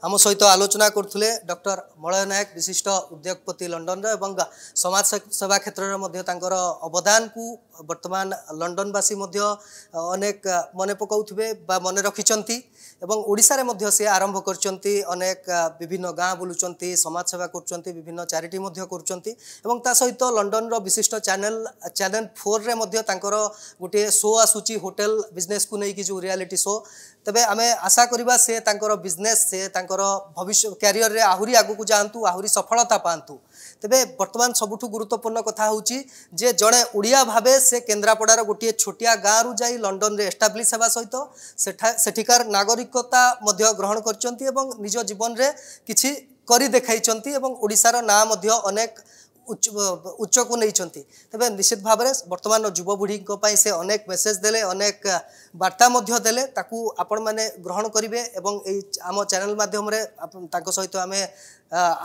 ଆମ ସହିତ ଆଲୋଚନା କରୁଥିଲେ ଡକ୍ଟର ମଳୟ ନାୟକ ବିଶିଷ୍ଟ ଉଦ୍ୟୋଗପତି ଲଣ୍ଡନର ଏବଂ ସମାଜ ସେବା କ୍ଷେତ୍ରରେ ମଧ୍ୟ ତାଙ୍କର ଅବଦାନକୁ ବର୍ତ୍ତମାନ ଲଣ୍ଡନବାସୀ ମଧ୍ୟ ଅନେକ ମନେ ପକାଉଥିବେ ବା ମନେ ରଖିଛନ୍ତି ଏବଂ ଓଡ଼ିଶାରେ ମଧ୍ୟ ସେ ଆରମ୍ଭ କରିଛନ୍ତି ଅନେକ ବିଭିନ୍ନ ଗାଁ ବୁଲୁଛନ୍ତି ସମାଜସେବା କରୁଛନ୍ତି ବିଭିନ୍ନ ଚାରିଟି ମଧ୍ୟ କରୁଛନ୍ତି ଏବଂ ତା ସହିତ ଲଣ୍ଡନର ବିଶିଷ୍ଟ ଚ୍ୟାନେଲ ଚ୍ୟାନେଲ ଫୋର୍ରେ ମଧ୍ୟ ତାଙ୍କର ଗୋଟିଏ ଶୋ ଆସୁଛି ହୋଟେଲ ବିଜନେସକୁ ନେଇକି ଯେଉଁ ରିଆଲିଟି ଶୋ ତେବେ ଆମେ ଆଶା କରିବା ସେ ତାଙ୍କର ବିଜନେସ୍ ସେ ତାଙ୍କର ଭବିଷ୍ୟ କ୍ୟାରିୟରରେ ଆହୁରି ଆଗକୁ ଯାଆନ୍ତୁ ଆହୁରି ସଫଳତା ପାଆନ୍ତୁ ତେବେ ବର୍ତ୍ତମାନ ସବୁଠୁ ଗୁରୁତ୍ୱପୂର୍ଣ୍ଣ କଥା ହେଉଛି ଯେ ଜଣେ ଓଡ଼ିଆ ଭାବେ ସେ କେନ୍ଦ୍ରାପଡ଼ାର ଗୋଟିଏ ଛୋଟିଆ ଗାଁରୁ ଯାଇ ଲଣ୍ଡନରେ ଏଷ୍ଟାବ୍ଲିଶ୍ ହେବା ସହିତ ସେଠା ସେଠିକାର ନାଗରିକତା ମଧ୍ୟ ଗ୍ରହଣ କରିଛନ୍ତି ଏବଂ ନିଜ ଜୀବନରେ କିଛି କରି ଦେଖାଇଛନ୍ତି ଏବଂ ଓଡ଼ିଶାର ନାଁ ମଧ୍ୟ ଅନେକ ଉଚ୍ଚକୁ ନେଇଛନ୍ତି ତେବେ ନିଶ୍ଚିତ ଭାବରେ ବର୍ତ୍ତମାନର ଯୁବପିଢ଼ିଙ୍କ ପାଇଁ ସେ ଅନେକ ମେସେଜ ଦେଲେ ଅନେକ ବାର୍ତ୍ତା ମଧ୍ୟ ଦେଲେ ତାକୁ ଆପଣମାନେ ଗ୍ରହଣ କରିବେ ଏବଂ ଏଇ ଆମ ଚ୍ୟାନେଲ ମାଧ୍ୟମରେ ତାଙ୍କ ସହିତ ଆମେ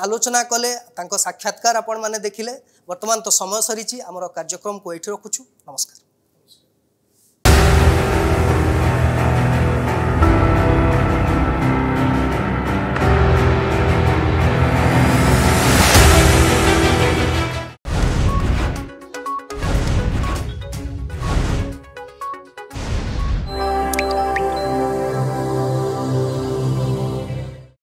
ଆଲୋଚନା କଲେ ତାଙ୍କ ସାକ୍ଷାତକାର ଆପଣମାନେ ଦେଖିଲେ ବର୍ତ୍ତମାନ ତ ସମୟ ସରିଛି ଆମର କାର୍ଯ୍ୟକ୍ରମକୁ ଏଇଠି ରଖୁଛୁ ନମସ୍କାର